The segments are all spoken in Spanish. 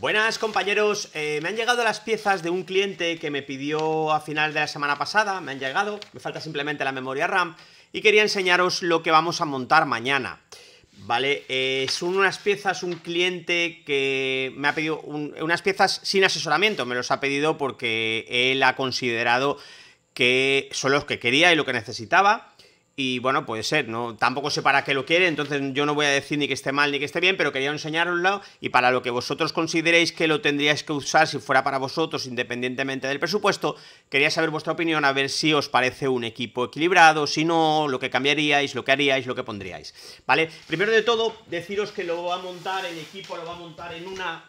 Buenas compañeros, eh, me han llegado las piezas de un cliente que me pidió a final de la semana pasada, me han llegado, me falta simplemente la memoria RAM y quería enseñaros lo que vamos a montar mañana. Vale, eh, son unas piezas, un cliente que me ha pedido unas piezas sin asesoramiento, me los ha pedido porque él ha considerado que son los que quería y lo que necesitaba y bueno, puede ser, ¿no? Tampoco sé para qué lo quiere, entonces yo no voy a decir ni que esté mal ni que esté bien, pero quería enseñaroslo y para lo que vosotros consideréis que lo tendríais que usar si fuera para vosotros, independientemente del presupuesto, quería saber vuestra opinión, a ver si os parece un equipo equilibrado, si no, lo que cambiaríais, lo que haríais, lo que pondríais, ¿vale? Primero de todo, deciros que lo va a montar, el equipo lo va a montar en una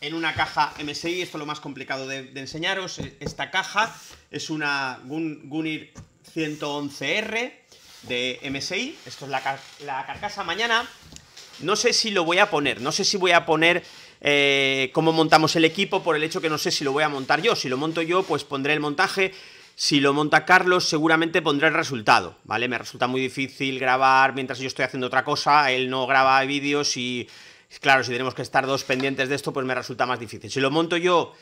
en una caja MSI, esto es lo más complicado de, enseñaros, e, esta caja es una Gun, Gunir 111R de MSI. Esto es la, carcasa mañana. No sé si lo voy a poner, no sé si voy a poner eh, cómo montamos el equipo por el hecho que no sé si lo voy a montar yo. Si lo monto yo, pues pondré el montaje. Si lo monta Carlos, seguramente pondré el resultado, ¿vale? Me resulta muy difícil grabar mientras yo estoy haciendo otra cosa, él no graba vídeos y, claro, si tenemos que estar dos pendientes de esto, pues me resulta más difícil. Si lo monto yo,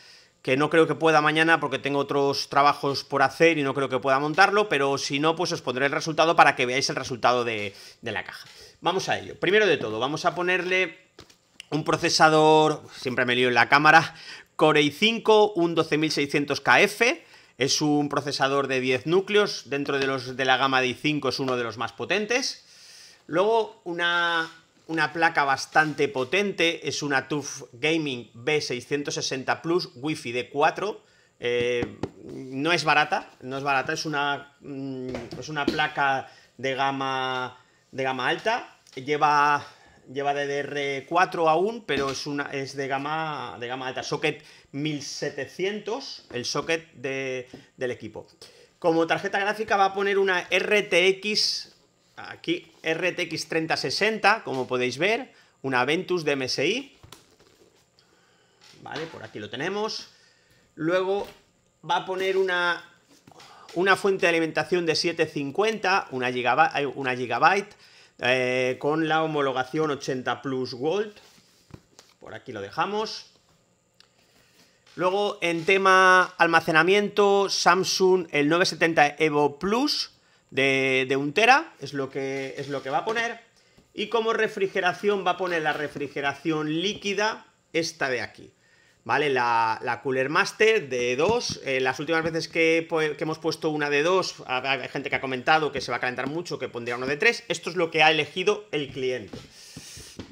que no creo que pueda mañana porque tengo otros trabajos por hacer y no creo que pueda montarlo, pero si no, pues os pondré el resultado para que veáis el resultado de, la caja. Vamos a ello. Primero de todo, vamos a ponerle un procesador, siempre me lío en la cámara, Core i5, un 12600KF, es un procesador de 10 núcleos, dentro de, los, de la gama de i5 es uno de los más potentes. Luego una una placa bastante potente, es una TUF Gaming B660 Plus Wi-Fi de 4. Eh, no es barata, no es barata, es una, mm, es una placa de gama, de gama alta. Lleva, lleva DDR4 aún, pero es, una, es de, gama, de gama alta. Socket 1700, el socket del equipo. Como tarjeta gráfica va a poner una RTX aquí RTX 3060, como podéis ver, una Ventus de MSI. Vale, por aquí lo tenemos. Luego va a poner una, una fuente de alimentación de 750, una, gigabyte, una gigabyte eh, con la homologación 80 Plus Volt. Por aquí lo dejamos. Luego, en tema almacenamiento, Samsung el 970 Evo Plus, de, de un tera, es lo, que, es lo que va a poner. Y como refrigeración va a poner la refrigeración líquida, esta de aquí. ¿Vale? La, Cooler Master de 2. Eh, las últimas veces pues, que, hemos puesto una de 2, hay gente que ha comentado que se va a calentar mucho, que pondría uno de 3. Esto es lo que ha elegido el cliente.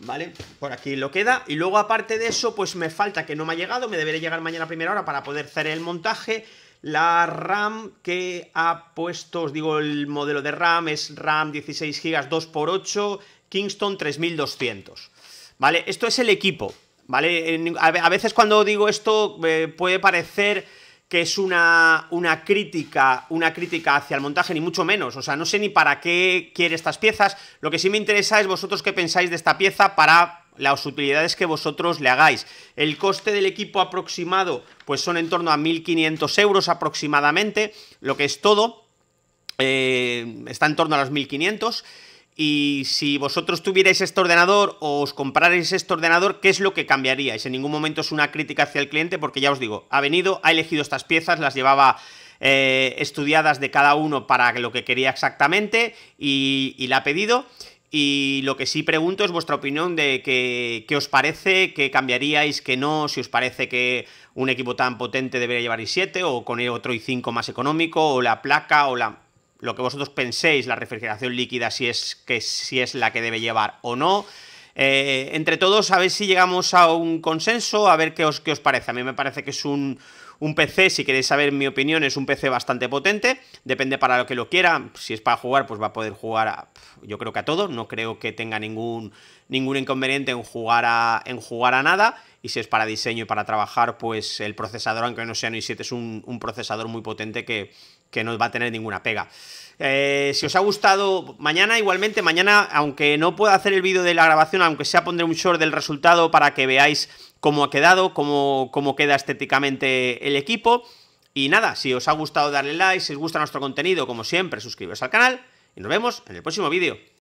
¿vale? Por aquí lo queda. Y luego, aparte de eso, pues me falta que no me ha llegado, me debería llegar mañana a primera hora para poder hacer el montaje la RAM que ha puesto, os digo, el modelo de RAM es RAM 16 GB 2x8, Kingston 3200. ¿Vale? Esto es el equipo. ¿Vale? A veces cuando digo esto eh, puede parecer que es una, una, crítica, una crítica hacia el montaje, ni mucho menos. O sea, no sé ni para qué quiere estas piezas. Lo que sí me interesa es vosotros qué pensáis de esta pieza para las utilidades que vosotros le hagáis. El coste del equipo aproximado, pues son en torno a 1.500 euros aproximadamente, lo que es todo, eh, está en torno a los 1.500. Y si vosotros tuvierais este ordenador o os comprarais este ordenador, ¿qué es lo que cambiaríais? En ningún momento es una crítica hacia el cliente porque ya os digo, ha venido, ha elegido estas piezas, las llevaba eh, estudiadas de cada uno para lo que quería exactamente y la ha pedido. Y lo que sí pregunto es vuestra opinión de qué os parece, qué cambiaríais, qué no, si os parece que un equipo tan potente debería llevar i7 o con el otro i5 más económico o la placa o la lo que vosotros penséis, la refrigeración líquida, si es, que, si es la que debe llevar o no. Eh, entre todos, a ver si llegamos a un consenso, a ver qué os, qué os parece. A mí me parece que es un, un PC, si queréis saber mi opinión, es un PC bastante potente. Depende para lo que lo quiera. Si es para jugar, pues va a poder jugar, a, yo creo que a todo. No creo que tenga ningún, ningún inconveniente en jugar, a, en jugar a nada. Y si es para diseño y para trabajar, pues el procesador, aunque no sea un 7 es un, procesador muy potente que, no va a tener ninguna pega. Eh, si os ha gustado, mañana igualmente, mañana, aunque no pueda hacer el vídeo de la grabación, aunque sea pondré un short del resultado para que veáis cómo ha quedado, cómo, queda estéticamente el equipo. Y nada, si os ha gustado darle like, si os gusta nuestro contenido, como siempre, suscribiros al canal y nos vemos en el próximo vídeo.